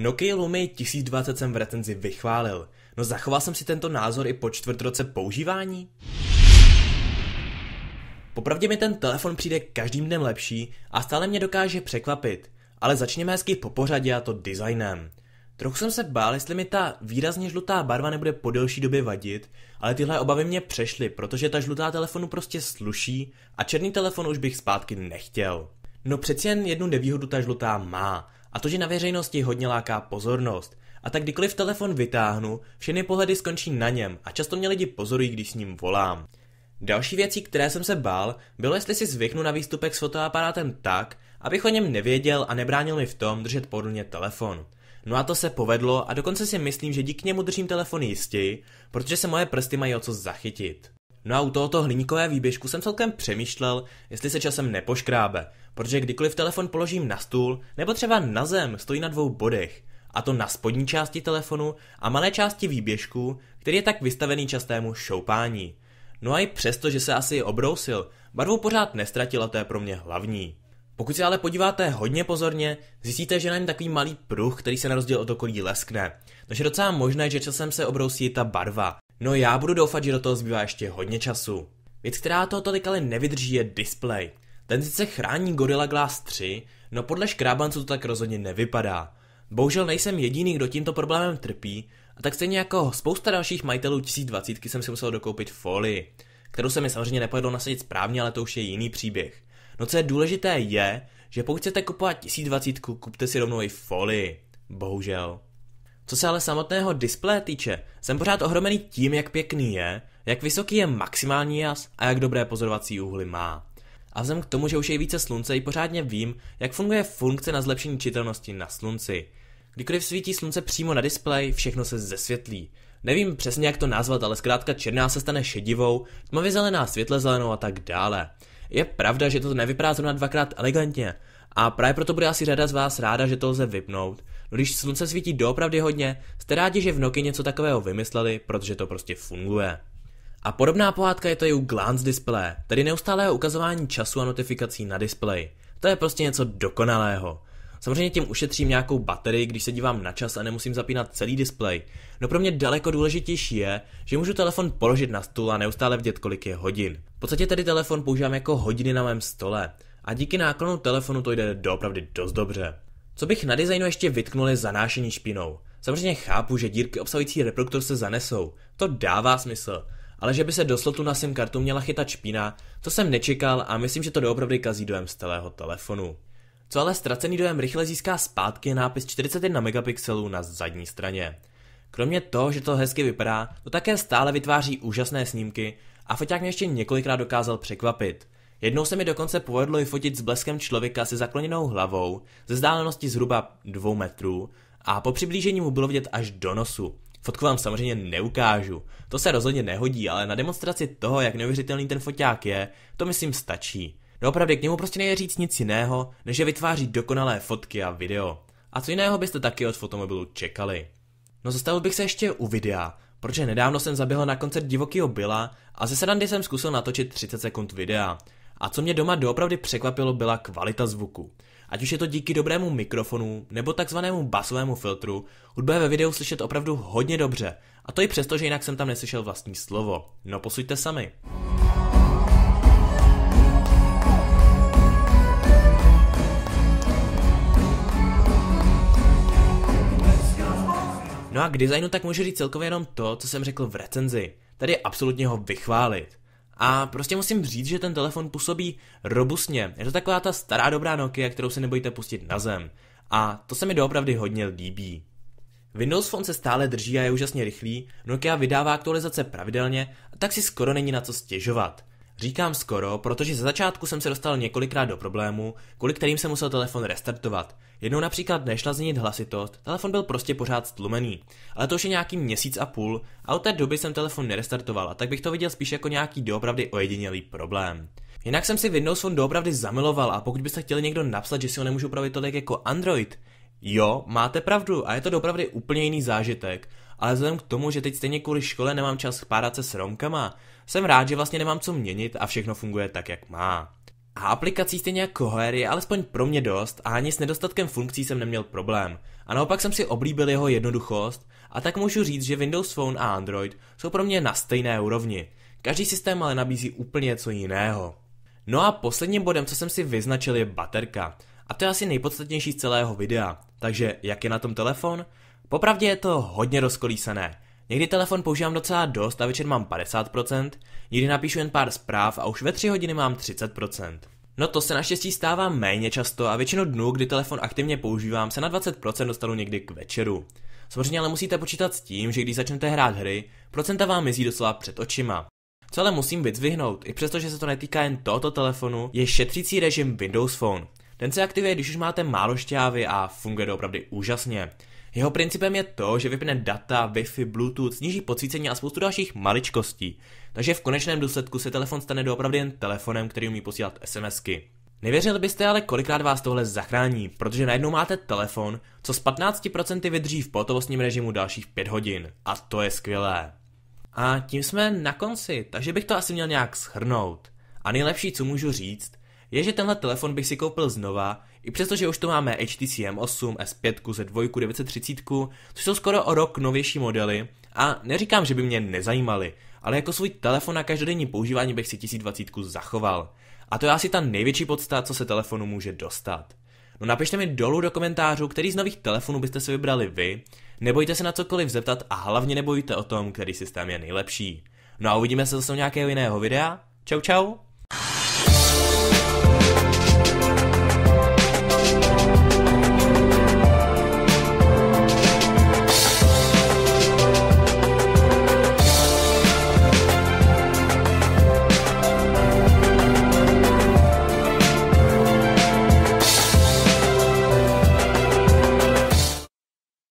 Nokia Lumia 1020 jsem v recenzi vychválil. No zachoval jsem si tento názor i po čtvrt roce používání? Popravdě mi ten telefon přijde každým dnem lepší a stále mě dokáže překvapit, ale začněme hezky po pořadě a to designem. Trochu jsem se bál, jestli mi ta výrazně žlutá barva nebude po delší době vadit, ale tyhle obavy mě přešly, protože ta žlutá telefonu prostě sluší a černý telefon už bych zpátky nechtěl. No přeci jen jednu nevýhodu ta žlutá má, a to, že na veřejnosti hodně láká pozornost. A tak kdykoliv telefon vytáhnu, všechny pohledy skončí na něm a často mě lidi pozorují, když s ním volám. Další věcí, které jsem se bál, bylo jestli si zvyknu na výstupek s fotoaparátem tak, abych o něm nevěděl a nebránil mi v tom držet podlně telefon. No a to se povedlo a dokonce si myslím, že díky němu držím telefon jistěji, protože se moje prsty mají o co zachytit. No a u tohoto hliníkové výběžku jsem celkem přemýšlel, jestli se časem nepoškrábe, protože kdykoliv telefon položím na stůl nebo třeba na zem, stojí na dvou bodech. A to na spodní části telefonu a malé části výběžku, který je tak vystavený častému šoupání. No a i přesto, že se asi obrousil, barvu pořád nestratila, to je pro mě hlavní. Pokud se ale podíváte hodně pozorně, zjistíte, že na něm takový malý pruh, který se na rozdíl od okolí leskne. Takže je docela možné, že časem se obrousí ta barva. No já budu doufat, že do toho zbývá ještě hodně času. Věc, která toho tolik ale nevydrží, je display. Ten sice chrání Gorilla Glass 3, no podle škrábanců to tak rozhodně nevypadá. Bohužel nejsem jediný, kdo tímto problémem trpí, a tak stejně jako spousta dalších majitelů 1020 jsem si musel dokoupit folii, kterou se mi samozřejmě nepovedlo nasadit správně, ale to už je jiný příběh. No co je důležité je, že pokud chcete kupovat 1020, kupte si rovnou i folii. Bohužel. Co se ale samotného displeje týče, jsem pořád ohromený tím, jak pěkný je, jak vysoký je maximální jas a jak dobré pozorovací úhly má. A vzhledem k tomu, že už je více slunce, i pořádně vím, jak funguje funkce na zlepšení čitelnosti na slunci. Kdykoliv svítí slunce přímo na displej, všechno se zesvětlí. Nevím přesně, jak to nazvat, ale zkrátka černá se stane šedivou, tmavě zelená světle zelenou a tak dále. Je pravda, že to nevypadá zrovna dvakrát elegantně, a právě proto bude asi řada z vás ráda, že to lze vypnout. No když slunce svítí doopravdy hodně, jste rádi, že v Noky něco takového vymysleli, protože to prostě funguje. A podobná pohádka je to i u glance displeje, tedy neustálého ukazování času a notifikací na displeji. To je prostě něco dokonalého. Samozřejmě tím ušetřím nějakou baterii, když se dívám na čas a nemusím zapínat celý displej. No pro mě daleko důležitější je, že můžu telefon položit na stůl a neustále vidět, kolik je hodin. V podstatě tedy telefon používám jako hodiny na mém stole a díky náklonu telefonu to jde doopravdy dost dobře. Co bych na designu ještě vytknul je zanášení špinou. Samozřejmě chápu, že dírky obsahující reproduktor se zanesou, to dává smysl, ale že by se do slotu na SIM kartu měla chytat špína, to jsem nečekal a myslím, že to doopravdy kazí dojem z celého telefonu. Co ale ztracený dojem rychle získá zpátky je nápis 41 megapixelů na zadní straně. Kromě toho, že to hezky vypadá, to také stále vytváří úžasné snímky a foťák mě ještě několikrát dokázal překvapit. Jednou se mi dokonce povedlo i fotit s bleskem člověka se zakloněnou hlavou ze vzdálenosti zhruba dvou metrů a po přiblížení mu bylo vidět až do nosu. Fotku vám samozřejmě neukážu, to se rozhodně nehodí, ale na demonstraci toho, jak neuvěřitelný ten foták je, to myslím stačí. No opravdu, k němu prostě nejde říct nic jiného, než že vytváří dokonalé fotky a video. A co jiného byste taky od fotomobilu čekali? No zastavil bych se ještě u videa, protože nedávno jsem zaběhl na koncert Divokýho Byla a ze sedandy jsem zkusil natočit 30 sekund videa. A co mě doma doopravdy překvapilo, byla kvalita zvuku. Ať už je to díky dobrému mikrofonu nebo takzvanému basovému filtru, hudba je ve videu slyšet opravdu hodně dobře. A to i přesto, že jinak jsem tam neslyšel vlastní slovo. No posuďte sami. No a k designu tak můžu říct celkově jenom to, co jsem řekl v recenzi. Tady je absolutně ho vychválit. A prostě musím říct, že ten telefon působí robustně. Je to taková ta stará dobrá Nokia, kterou se nebojíte pustit na zem. A to se mi doopravdy hodně líbí. Windows Phone se stále drží a je úžasně rychlý, Nokia vydává aktualizace pravidelně, a tak si skoro není na co stěžovat. Říkám skoro, protože ze začátku jsem se dostal několikrát do problému, kvůli kterým jsem musel telefon restartovat. Jednou například nešla změnit hlasitost, telefon byl prostě pořád stlumený. Ale to už je nějaký měsíc a půl a od té doby jsem telefon nerestartoval, a tak bych to viděl spíš jako nějaký doopravdy ojedinělý problém. Jinak jsem si Windows Phone doopravdy zamiloval a pokud byste chtěli někdo napsat, že si ho nemůžu upravit tolik jako Android, jo, máte pravdu a je to doopravdy úplně jiný zážitek ale vzhledem k tomu, že teď stejně kvůli škole nemám čas párat se s Romkama, jsem rád, že vlastně nemám co měnit a všechno funguje tak, jak má. A aplikací stejně jako Hoher je alespoň pro mě dost a ani s nedostatkem funkcí jsem neměl problém. A naopak jsem si oblíbil jeho jednoduchost a tak můžu říct, že Windows Phone a Android jsou pro mě na stejné úrovni. Každý systém ale nabízí úplně něco jiného. No a posledním bodem, co jsem si vyznačil, je baterka. A to je asi nejpodstatnější z celého videa. Takže jak je na tom telefon? Popravdě je to hodně rozkolísané. Někdy telefon používám docela dost a večer mám 50%, někdy napíšu jen pár zpráv a už ve 3 hodiny mám 30%. No to se naštěstí stává méně často a většinu dnů, kdy telefon aktivně používám, se na 20% dostanu někdy k večeru. Samozřejmě ale musíte počítat s tím, že když začnete hrát hry, procenta vám mizí docela před očima. Co ale musím vyzvihnout, i přestože se to netýká jen tohoto telefonu, je šetřící režim Windows Phone. Ten se aktivuje, když už máte málo šťávy a funguje opravdu úžasně. Jeho principem je to, že vypne data, Wi-Fi, Bluetooth, sníží pocícení a spoustu dalších maličkostí. Takže v konečném důsledku se telefon stane doopravdy jen telefonem, který umí posílat SMSky. Nevěřil byste ale, kolikrát vás tohle zachrání, protože najednou máte telefon, co z 15% vydrží v pohotovostním režimu dalších 5 hodin. A to je skvělé. A tím jsme na konci, takže bych to asi měl nějak shrnout. A nejlepší, co můžu říct, je, že tenhle telefon bych si koupil znova, i přestože už to máme HTC M8, S5, Z2, 930, což jsou skoro o rok novější modely a neříkám, že by mě nezajímaly, ale jako svůj telefon na každodenní používání bych si 1020 zachoval. A to je asi ta největší podstata, co se telefonu může dostat. No napište mi dolů do komentářů, který z nových telefonů byste si vybrali vy, nebojte se na cokoliv zeptat a hlavně nebojte o tom, který systém je nejlepší. No a uvidíme se zase u nějakého jiného videa. Čau čau!